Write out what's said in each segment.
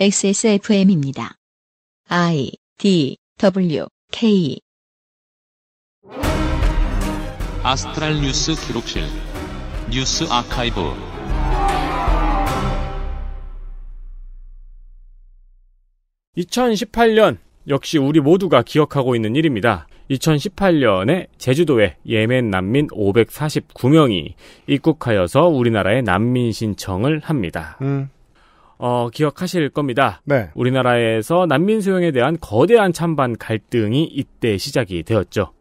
XSFM입니다. I D W K 아스트랄 뉴스 기록실 뉴스 아카이브 (2018년) 역시 우리 모두가 기억하고 있는 일입니다. 2018년에 제주도에 예멘 난민 549명이 입국하여서 우리나라에 난민 신청을 합니다. 음. 어, 기억하실 겁니다. 네. 우리나라에서 난민 수용에 대한 거대한 찬반 갈등이 이때 시작이 되었죠.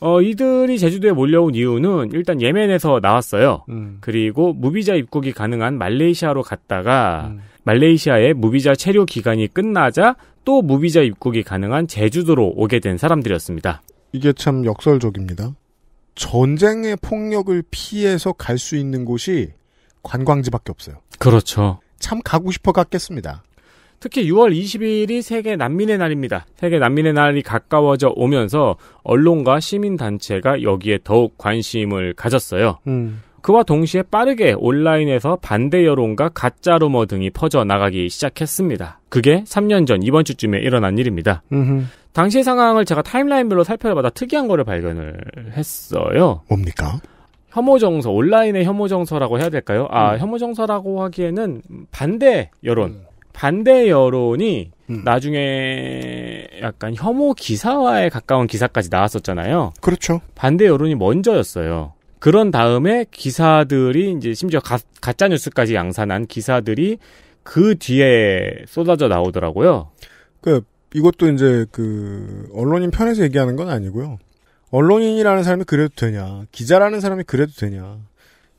어, 이들이 제주도에 몰려온 이유는 일단 예멘에서 나왔어요. 음. 그리고 무비자 입국이 가능한 말레이시아로 갔다가 음. 말레이시아의 무비자 체류 기간이 끝나자 또 무비자 입국이 가능한 제주도로 오게 된 사람들이었습니다. 이게 참 역설적입니다. 전쟁의 폭력을 피해서 갈 수 있는 곳이 관광지밖에 없어요. 그렇죠. 참 가고 싶어 갔겠습니다. 특히 6월 20일이 세계 난민의 날입니다. 세계 난민의 날이 가까워져 오면서 언론과 시민단체가 여기에 더욱 관심을 가졌어요. 음. 그와 동시에 빠르게 온라인에서 반대 여론과 가짜 루머 등이 퍼져나가기 시작했습니다. 그게 3년 전 이번 주쯤에 일어난 일입니다. 음흠. 당시 의 상황을 제가 타임라인별로 살펴봐다 특이한 거를 발견을 했어요. 뭡니까? 혐오정서, 온라인의 혐오정서라고 해야 될까요? 아, 음. 혐오정서라고 하기에는 반대 여론, 음. 반대 여론이 음. 나중에 약간 혐오 기사와에 가까운 기사까지 나왔었잖아요. 그렇죠. 반대 여론이 먼저였어요. 그런 다음에 기사들이 이제 심지어 가, 가짜뉴스까지 양산한 기사들이 그 뒤에 쏟아져 나오더라고요. 그, 이것도 이제 그, 언론인 편에서 얘기하는 건 아니고요. 언론인이라는 사람이 그래도 되냐, 기자라는 사람이 그래도 되냐.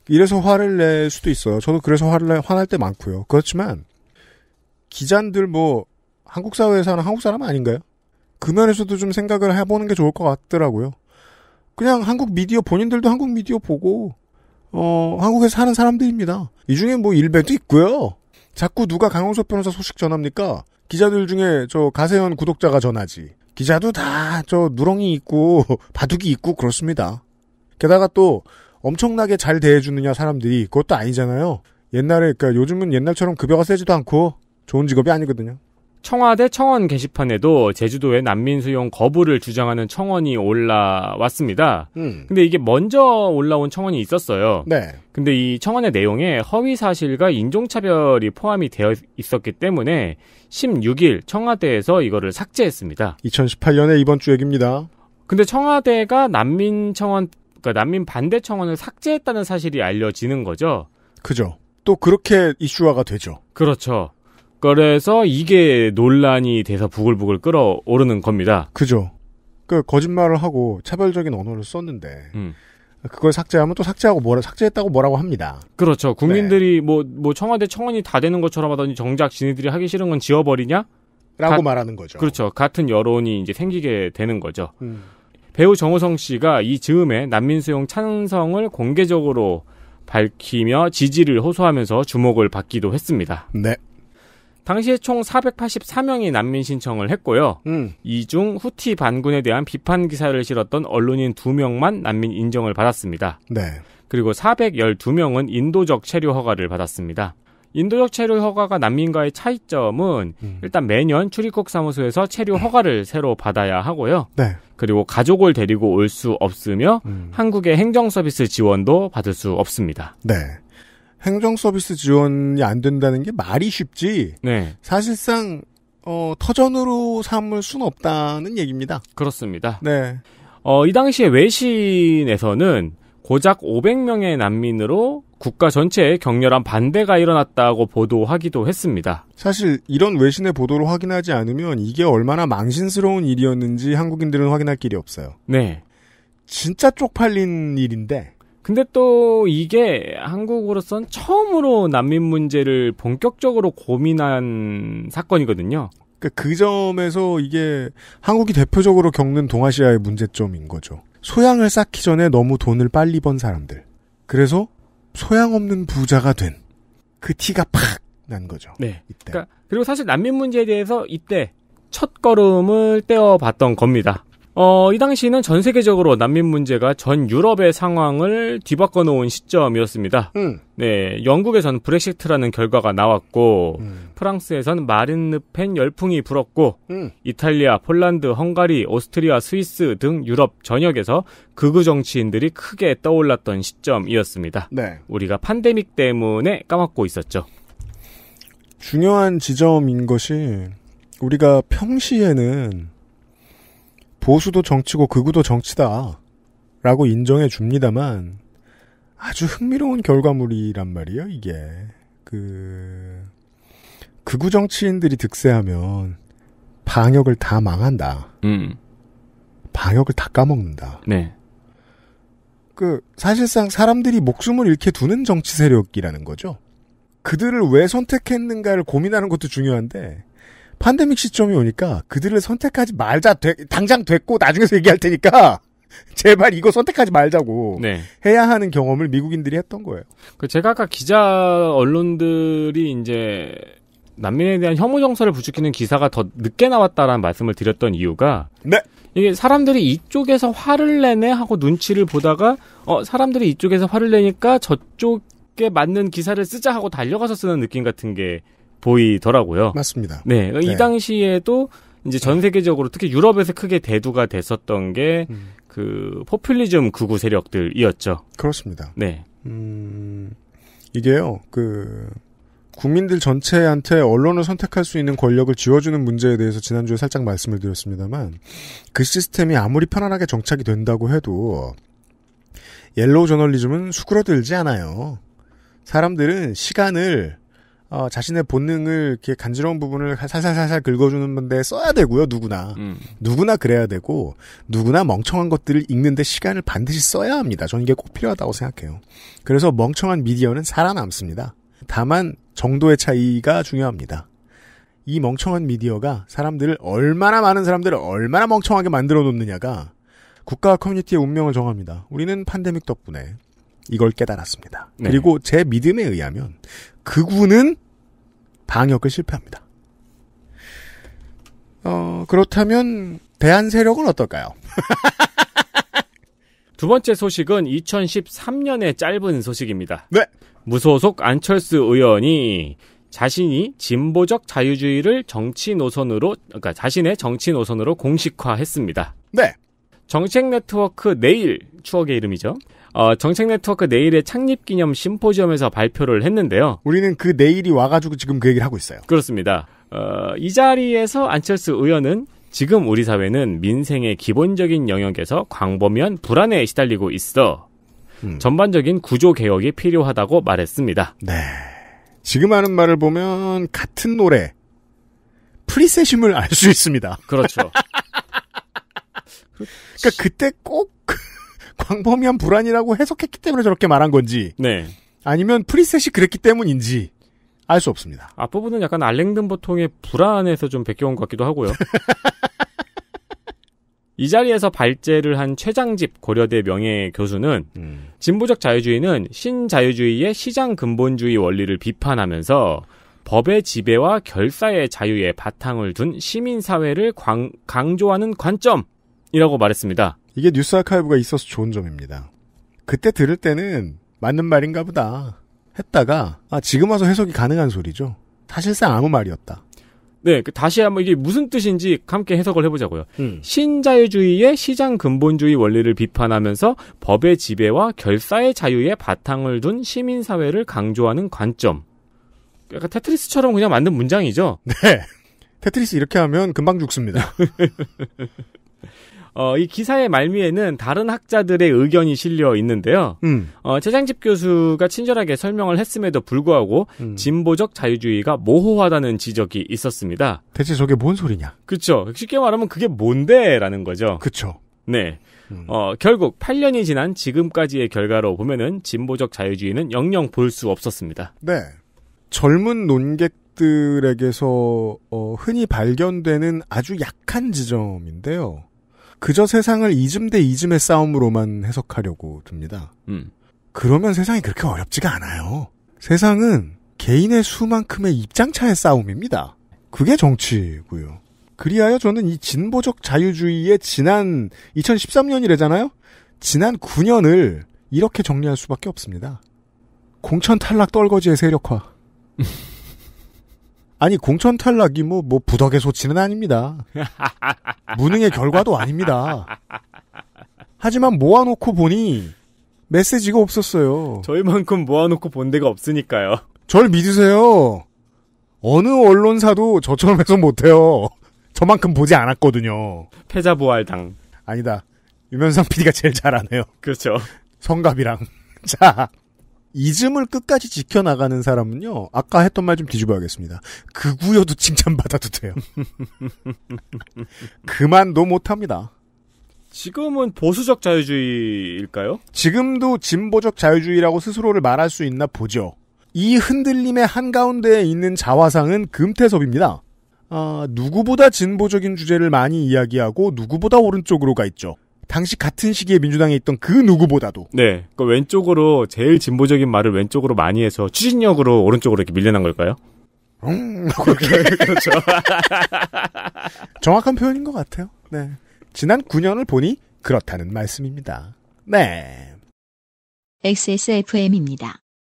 이래서 화를 낼 수도 있어요. 저도 그래서 화를 내, 화날 때 많고요. 그렇지만 기자들 뭐 한국 사회에서 하는 한국 사람 아닌가요? 그 면에서도 좀 생각을 해보는 게 좋을 것 같더라고요. 그냥 한국 미디어 본인들도 한국 미디어 보고 어한국에 사는 사람들입니다. 이 중에 뭐 일베도 있고요. 자꾸 누가 강용석 변호사 소식 전합니까? 기자들 중에 저 가세현 구독자가 전하지. 기자도 다 저 누렁이 있고 바둑이 있고 그렇습니다. 게다가 또 엄청나게 잘 대해주느냐 사람들이 그것도 아니잖아요. 옛날에 그러니까 요즘은 옛날처럼 급여가 세지도 않고 좋은 직업이 아니거든요. 청와대 청원 게시판에도 제주도의 난민 수용 거부를 주장하는 청원이 올라왔습니다. 음. 근데 이게 먼저 올라온 청원이 있었어요. 네. 근데 이 청원의 내용에 허위 사실과 인종차별이 포함이 되어 있었기 때문에 16일 청와대에서 이거를 삭제했습니다. 2018년에 이번 주 얘기입니다. 근데 청와대가 난민 청원 그러니까 난민 반대 청원을 삭제했다는 사실이 알려지는 거죠. 그죠. 또 그렇게 이슈화가 되죠. 그렇죠. 그래서 이게 논란이 돼서 부글부글 끓어오르는 겁니다. 그죠. 그 거짓말을 하고 차별적인 언어를 썼는데 음. 그걸 삭제하면 또 삭제하고 뭐라 삭제했다고 뭐라고 합니다. 그렇죠. 국민들이 뭐뭐 네. 뭐, 뭐 청와대 청원이 다 되는 것처럼 하더니 정작 지네들이 하기 싫은 건 지워버리냐? 라고 가, 말하는 거죠. 그렇죠. 같은 여론이 이제 생기게 되는 거죠. 음. 배우 정호성 씨가 이 즈음에 난민 수용 찬성을 공개적으로 밝히며 지지를 호소하면서 주목을 받기도 했습니다. 네. 당시에 총 484명이 난민 신청을 했고요. 음. 이중 후티 반군에 대한 비판 기사를 실었던 언론인 2명만 난민 인정을 받았습니다. 네. 그리고 412명은 인도적 체류 허가를 받았습니다. 인도적 체류 허가가 난민과의 차이점은 음. 일단 매년 출입국 사무소에서 체류 허가를 새로 받아야 하고요. 네. 그리고 가족을 데리고 올 수 없으며 음. 한국의 행정 서비스 지원도 받을 수 없습니다. 네. 행정 서비스 지원이 안 된다는 게 말이 쉽지. 네. 사실상 어, 터전으로 삼을 수는 없다는 얘기입니다. 그렇습니다. 네. 어, 이 당시에 외신에서는 고작 500명의 난민으로 국가 전체에 격렬한 반대가 일어났다고 보도하기도 했습니다. 사실 이런 외신의 보도를 확인하지 않으면 이게 얼마나 망신스러운 일이었는지 한국인들은 확인할 길이 없어요. 네. 진짜 쪽팔린 일인데 근데 또 이게 한국으로선 처음으로 난민 문제를 본격적으로 고민한 사건이거든요. 그러니까 그 점에서 이게 한국이 대표적으로 겪는 동아시아의 문제점인 거죠. 소양을 쌓기 전에 너무 돈을 빨리 번 사람들. 그래서 소양 없는 부자가 된 그 티가 팍 난 거죠. 네. 이때. 그러니까 그리고 사실 난민 문제에 대해서 이때 첫 걸음을 떼어 봤던 겁니다. 어, 이 당시는 전 세계적으로 난민 문제가 전 유럽의 상황을 뒤바꿔 놓은 시점이었습니다. 음. 네, 영국에선 브렉시트라는 결과가 나왔고, 음. 프랑스에선 마린 르펜 열풍이 불었고, 음. 이탈리아, 폴란드, 헝가리, 오스트리아, 스위스 등 유럽 전역에서 극우 정치인들이 크게 떠올랐던 시점이었습니다. 네. 우리가 팬데믹 때문에 까먹고 있었죠. 중요한 지점인 것이 우리가 평시에는 보수도 정치고 극우도 정치다. 라고 인정해 줍니다만, 아주 흥미로운 결과물이란 말이에요, 이게. 그, 극우 정치인들이 득세하면, 방역을 다 망한다. 음. 방역을 다 까먹는다. 네. 그, 사실상 사람들이 목숨을 잃게 두는 정치 세력이라는 거죠. 그들을 왜 선택했는가를 고민하는 것도 중요한데, 팬데믹 시점이 오니까 그들을 선택하지 말자. 되, 당장 됐고 나중에서 얘기할 테니까 제발 이거 선택하지 말자고 네. 해야 하는 경험을 미국인들이 했던 거예요. 그 제가 아까 기자 언론들이 이제 난민에 대한 혐오 정서를 부추기는 기사가 더 늦게 나왔다라는 말씀을 드렸던 이유가 네. 이게 사람들이 이쪽에서 화를 내네 하고 눈치를 보다가 어 사람들이 이쪽에서 화를 내니까 저쪽에 맞는 기사를 쓰자 하고 달려가서 쓰는 느낌 같은 게 보이더라고요. 맞습니다. 네, 네. 이 당시에도 이제 전 네. 세계적으로 특히 유럽에서 크게 대두가 됐었던 게그 음. 그 포퓰리즘 극우 세력들이었죠. 그렇습니다. 네. 음, 이게요. 그 국민들 전체한테 언론을 선택할 수 있는 권력을 쥐어주는 문제에 대해서 지난주에 살짝 말씀을 드렸습니다만 그 시스템이 아무리 편안하게 정착이 된다고 해도 옐로우 저널리즘은 수그러들지 않아요. 사람들은 시간을 어, 자신의 본능을 이렇게 간지러운 부분을 살살살살 긁어주는 건데 써야 되고요 누구나 음. 누구나 그래야 되고 누구나 멍청한 것들을 읽는데 시간을 반드시 써야 합니다. 저는 이게 꼭 필요하다고 생각해요. 그래서 멍청한 미디어는 살아남습니다. 다만 정도의 차이가 중요합니다. 이 멍청한 미디어가 사람들을 얼마나 많은 사람들을 얼마나 멍청하게 만들어 놓느냐가 국가와 커뮤니티의 운명을 정합니다. 우리는 판데믹 덕분에 이걸 깨달았습니다. 네. 그리고 제 믿음에 의하면 그군은 방역을 실패합니다. 어, 그렇다면 대한 세력은 어떨까요? 두 번째 소식은 2013년의 짧은 소식입니다. 네. 무소속 안철수 의원이 자신이 진보적 자유주의를 정치 노선으로, 그러니까 자신의 정치 노선으로 공식화했습니다. 네. 정책 네트워크 내일 추억의 이름이죠. 어, 정책 네트워크 내일의 창립 기념 심포지엄에서 발표를 했는데요. 우리는 그 내일이 와가지고 지금 그 얘기를 하고 있어요. 그렇습니다. 어, 이 자리에서 안철수 의원은 지금 우리 사회는 민생의 기본적인 영역에서 광범위한 불안에 시달리고 있어. 음. 전반적인 구조 개혁이 필요하다고 말했습니다. 네. 지금 하는 말을 보면 같은 노래 프리셋임을 알 수 있습니다. 그렇죠. 그러니까 그때 꼭 광범위한 불안이라고 해석했기 때문에 저렇게 말한 건지 네. 아니면 프리셋이 그랬기 때문인지 알 수 없습니다. 앞부분은 약간 알랭든 보통의 불안에서 좀 베껴온 것 같기도 하고요. 이 자리에서 발제를 한 최장집 고려대 명예 교수는 음. 진보적 자유주의는 신자유주의의 시장 근본주의 원리를 비판하면서 법의 지배와 결사의 자유에 바탕을 둔 시민사회를 광, 강조하는 관점이라고 말했습니다. 이게 뉴스 아카이브가 있어서 좋은 점입니다. 그때 들을 때는 맞는 말인가 보다 했다가 아 지금 와서 해석이 가능한 소리죠. 사실상 아무 말이었다. 네, 그 다시 한번 이게 무슨 뜻인지 함께 해석을 해보자고요. 음. 신자유주의의 시장 근본주의 원리를 비판하면서 법의 지배와 결사의 자유에 바탕을 둔 시민사회를 강조하는 관점. 약간 테트리스처럼 그냥 만든 문장이죠? 네. 테트리스 이렇게 하면 금방 죽습니다. 어, 이 기사의 말미에는 다른 학자들의 의견이 실려 있는데요. 음. 어, 최장집 교수가 친절하게 설명을 했음에도 불구하고 음. 진보적 자유주의가 모호하다는 지적이 있었습니다. 대체 저게 뭔 소리냐? 그렇죠. 쉽게 말하면 그게 뭔데라는 거죠. 그렇죠. 네. 음. 어, 결국 8년이 지난 지금까지의 결과로 보면은 진보적 자유주의는 영영 볼 수 없었습니다. 네. 젊은 논객들에게서 어, 흔히 발견되는 아주 약한 지점인데요. 그저 세상을 이즘 대 이즘의 싸움으로만 해석하려고 듭니다. 음. 그러면 세상이 그렇게 어렵지가 않아요. 세상은 개인의 수만큼의 입장차의 싸움입니다. 그게 정치고요. 그리하여 저는 이 진보적 자유주의의 지난 2013년이래잖아요. 지난 9년을 이렇게 정리할 수밖에 없습니다. 공천 탈락 떨거지의 세력화. 아니 공천 탈락이 뭐뭐 뭐 부덕의 소치는 아닙니다. 무능의 결과도 아닙니다. 하지만 모아놓고 보니 메시지가 없었어요. 저희만큼 모아놓고 본 데가 없으니까요. 절 믿으세요. 어느 언론사도 저처럼 해서 못해요. 저만큼 보지 않았거든요. 패자부활당. 아니다. 유면상 PD가 제일 잘하네요. 그렇죠. 성갑이랑. 자, 이즘을 끝까지 지켜나가는 사람은요, 아까 했던 말 좀 뒤집어야겠습니다. 그구여도 칭찬받아도 돼요. 그만도 못합니다. 지금은 보수적 자유주의일까요? 지금도 진보적 자유주의라고 스스로를 말할 수 있나 보죠. 이 흔들림의 한가운데에 있는 자화상은 금태섭입니다. 아, 누구보다 진보적인 주제를 많이 이야기하고 누구보다 오른쪽으로 가 있죠. 당시 같은 시기에 민주당에 있던 그 누구보다도. 네. 그 왼쪽으로 제일 진보적인 말을 왼쪽으로 많이 해서 추진력으로 오른쪽으로 이렇게 밀려난 걸까요? 음, 그렇죠. 정확한 표현인 것 같아요. 네. 지난 9년을 보니 그렇다는 말씀입니다. 네. XSFM입니다.